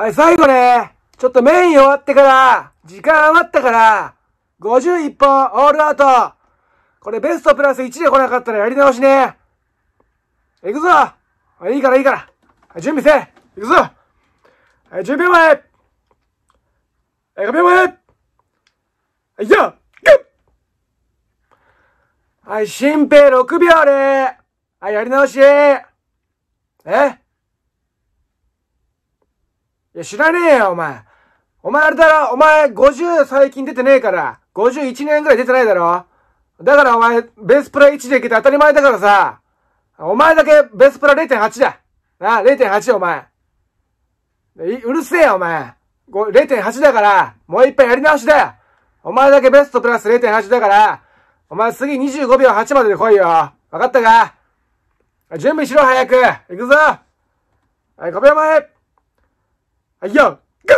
はい、最後ね、ちょっとメイン終わってから、時間余ったから、51本オールアウトこれベストプラス1で来なかったらやり直しね行くぞいいからいいから準備せ行くぞはい、10秒前 !5 秒前はい、よはい、新平6秒ではい、やり直しえいや、知らねえよ、お前。お前あれだろお前、50最近出てねえから。51年ぐらい出てないだろだからお前、ベースプラ1でいけて当たり前だからさ。お前だけベースプラ0.8だ。な、0.8お前。うるせえよ、お前。0.8だから、もう一杯やり直しだよ。お前だけベストプラス0.8だから、お前次25秒8までで来いよ。わかったか準備しろ、早く。行くぞ。はい、5秒前。はいよ、グッ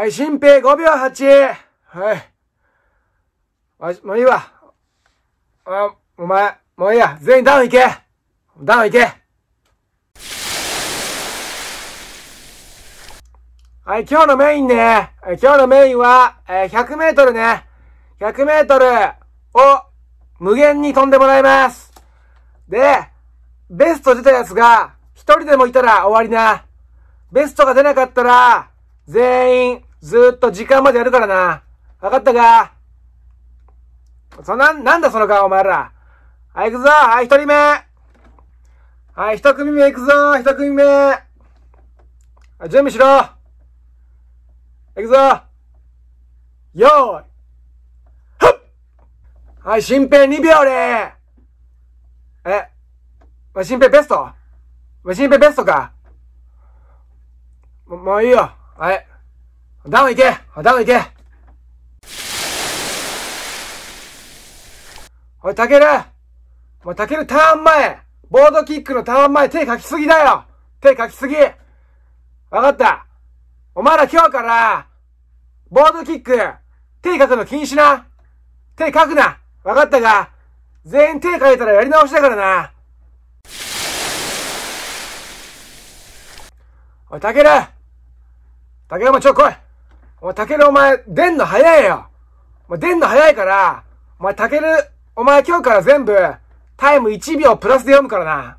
はい、新兵5秒 8! はい。わし、もういいわ。あ、お前、もういいや。全員ダウン行けダウン行けはい、今日のメインね。今日のメインは、えー、100メートルね。100メートルを無限に飛んでもらいます。で、ベスト出たやつが、一人でもいたら終わりな。ベストが出なかったら、全員、ずっと時間までやるからな。わかったかそな、なんだその顔お前ら。はい、行くぞはい、一人目はい、一組目行くぞ一組目準備しろ行くぞよーいはい、新平2秒でえ、新平ベスト新平ベストかまあいいよ。はい。ダウン行けダウン行けおい、タケルお前、タケルターン前ボードキックのターン前手書きすぎだよ手書きすぎわかったお前ら今日から、ボードキック、手書くの禁止な手書くなわかったが、全員手書いたらやり直しだからなおい、タケル竹お前ちょ来いお前竹お前、出んの早いよお前出んの早いから、お前竹お前今日から全部、タイム1秒プラスで読むからな。